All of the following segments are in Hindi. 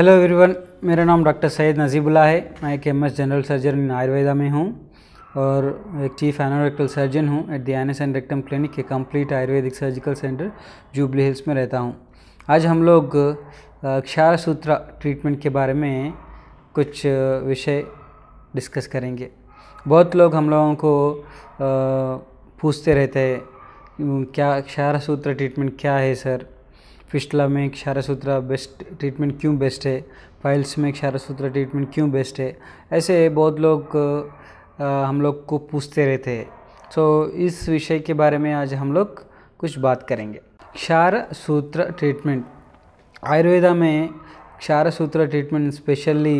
हेलो एवरीवन मेरा नाम डॉक्टर सैयद नजीबुल्ला है मैं एक am general surgeon in Ayurveda में हूँ और एक चीफ एनोरेक्टल सर्जन हूँ at the anus and rectum clinic के complete Ayurvedic surgical centre Jubilee Hills में रहता हूँ आज हम लोग क्षार सूत्र ट्रीटमेंट के बारे में कुछ विषय डिस्कस करेंगे बहुत लोग हम लोगों को पूछते रहते हैं क्या क्षार सूत्र ट्रीटमेंट क्या है सर फिस्टला में क्षारा सूत्र बेस्ट ट्रीटमेंट क्यों बेस्ट है फाइल्स में क्षारा सूत्र ट्रीटमेंट क्यों बेस्ट है ऐसे बहुत लोग आ, हम लोग को पूछते रहते हैं सो इस विषय के बारे में आज हम लोग कुछ बात करेंगे क्षार सूत्र ट्रीटमेंट आयुर्वेदा में क्षार सूत्र ट्रीटमेंट स्पेशली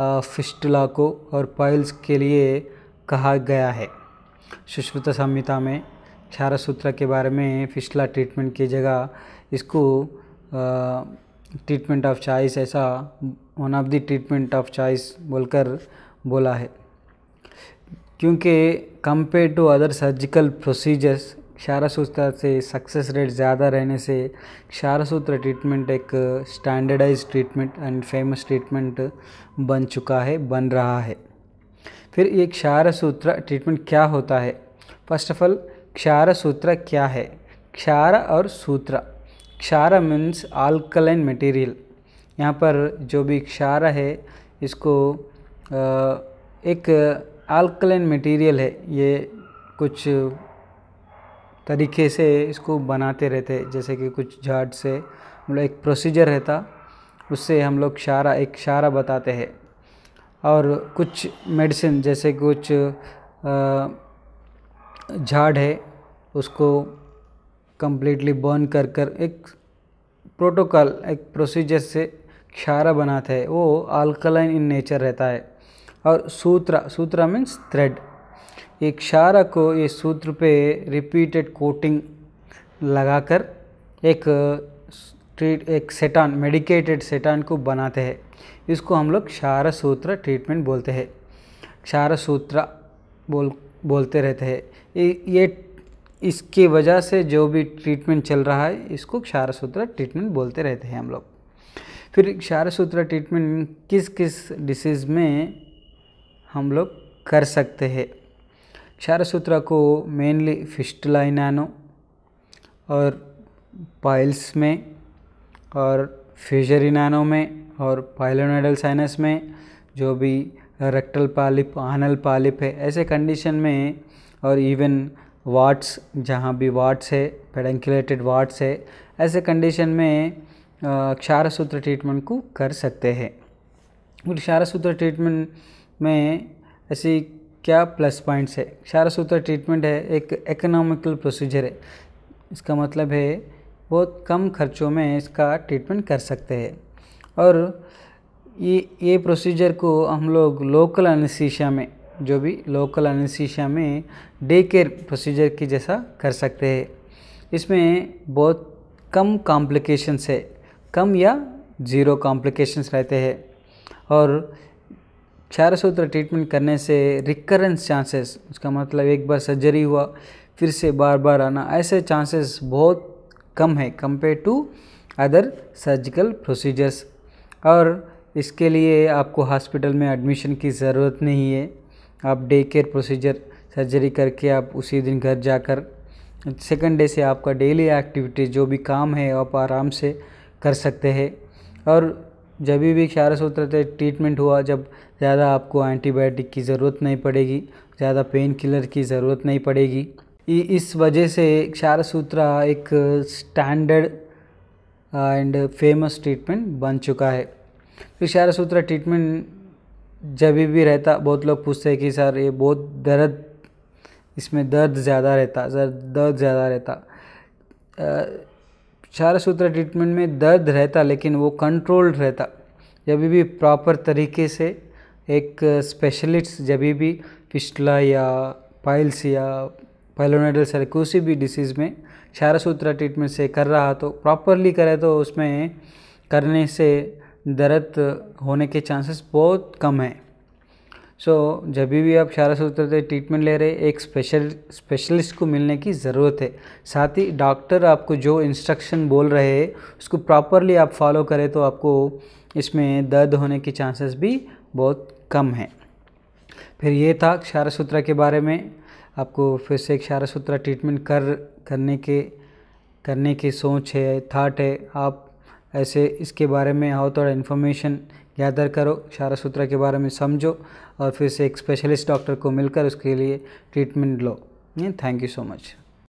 फिस्टला को और पाइल्स के लिए कहा गया है सुश्रुत संहिता में क्षार सूत्र के बारे में फिस्टला ट्रीटमेंट की जगह इसको ट्रीटमेंट ऑफ चॉइस ऐसा one of the treatment of choice बोलकर बोला है क्योंकि compare to other surgical procedures ksharasutra से सक्सेस रेट ज़्यादा रहने से क्षारसूत्र ट्रीटमेंट एक standardize treatment and famous treatment बन चुका है बन रहा है फिर ये क्षारसूत्र ट्रीटमेंट क्या होता है फर्स्ट ऑफ ऑल क्षारसूत्र क्या है क्षार और सूत्रा क्षार मीन्स आल्कलाइन मटेरियल यहाँ पर जो भी क्षार है इसको एक आल्कलाइन मटेरियल है ये कुछ तरीके से इसको बनाते रहते जैसे कि कुछ झाड़ से मतलब एक प्रोसीजर रहता उससे हम लोग क्षारा एक क्षारा बताते हैं और कुछ मेडिसिन जैसे कुछ झाड़ है उसको कम्प्लीटली बर्न कर कर एक प्रोटोकॉल एक प्रोसीजर से क्षारा बनाते हैं वो अल्कलाइन इन नेचर रहता है और सूत्र सूत्र मीन्स थ्रेड ये क्षारा को ये सूत्र पे रिपीटेड कोटिंग लगाकर एक ट्रीट एक सेटान मेडिकेटेड सेटान को बनाते हैं इसको हम लोग क्षार सूत्र ट्रीटमेंट बोलते हैं क्षार सूत्र बोल बोलते रहते हैं ये इसके वजह से जो भी ट्रीटमेंट चल रहा है इसको क्षार सूत्र ट्रीटमेंट बोलते रहते हैं हम लोग फिर क्षार सूत्र ट्रीटमेंट किस किस डिसीज़ में हम लोग कर सकते हैं क्षार सूत्र को मेनली फिस्टला इनानो और पाइल्स में और फ्यूजर इनानो में और पाइलोनाइडल साइनस में जो भी रेक्टल पालिप आनल पालिप है ऐसे कंडीशन में और इवन वाट्स जहाँ भी वाट्स है पेडेंकुलेटेड वाट्स है ऐसे कंडीशन में क्षार सूत्र ट्रीटमेंट को कर सकते हैं और क्षार सूत्र ट्रीटमेंट में ऐसी क्या प्लस पॉइंट्स है क्षार सूत्र ट्रीटमेंट है एक इकोनॉमिकल प्रोसीजर है इसका मतलब है बहुत कम खर्चों में इसका ट्रीटमेंट कर सकते हैं और ये ये प्रोसीजर को हम लोग लोकल अनस्थिशिया में जो भी लोकल एनेस्थीसिया में डे केयर प्रोसीजर की जैसा कर सकते हैं इसमें बहुत कम कॉम्प्लिकेशंस है कम या ज़ीरो कॉम्प्लिकेशंस रहते हैं और सूत्र ट्रीटमेंट करने से रिकरेंस चांसेस उसका मतलब एक बार सर्जरी हुआ फिर से बार बार आना ऐसे चांसेस बहुत कम है compare to other surgical procedures और इसके लिए आपको हॉस्पिटल में एडमिशन की ज़रूरत नहीं है आप डे केयर प्रोसीजर सर्जरी करके आप उसी दिन घर जाकर सेकंड डे से आपका डेली एक्टिविटी जो भी काम है आप आराम से कर सकते हैं और जब भी क्षार सूत्र ट्रीटमेंट हुआ जब ज़्यादा आपको एंटीबायोटिक की ज़रूरत नहीं पड़ेगी ज़्यादा पेन किलर की ज़रूरत नहीं पड़ेगी इस वजह से क्षार सूत्र एक स्टैंडर्ड एंड फेमस ट्रीटमेंट बन चुका है क्षार सूत्र ट्रीटमेंट जब भी रहता बहुत लोग पूछते हैं कि सर ये बहुत दर्द इसमें दर्द ज़्यादा रहता सर दर्द ज़्यादा रहता चार सूत्र ट्रीटमेंट में दर्द रहता लेकिन वो कंट्रोल रहता जब भी प्रॉपर तरीके से एक स्पेशलिस्ट जब भी पिस्टला या पाइल्स या पैलोनाइडल सर किसी भी डिसीज़ में सूत्र ट्रीटमेंट से कर रहा तो प्रॉपरली करे तो उसमें करने से दर्द होने के चांसेस बहुत कम है सो so, जब भी आप क्षारा सूत्र ट्रीटमेंट ले रहे एक स्पेशल स्पेशलिस्ट को मिलने की ज़रूरत है साथ ही डॉक्टर आपको जो इंस्ट्रक्शन बोल रहे हैं उसको प्रॉपरली आप फॉलो करें तो आपको इसमें दर्द होने के चांसेस भी बहुत कम है फिर ये था क्षारा सूत्र के बारे में आपको फिर से क्षारा सूत्र ट्रीटमेंट कर करने के करने की सोच है थाट है आप ऐसे इसके बारे में आओ थोड़ा इन्फॉर्मेशन गैदर करो शारा सूत्र के बारे में समझो और फिर से एक स्पेशलिस्ट डॉक्टर को मिलकर उसके लिए ट्रीटमेंट लो थैंक यू सो मच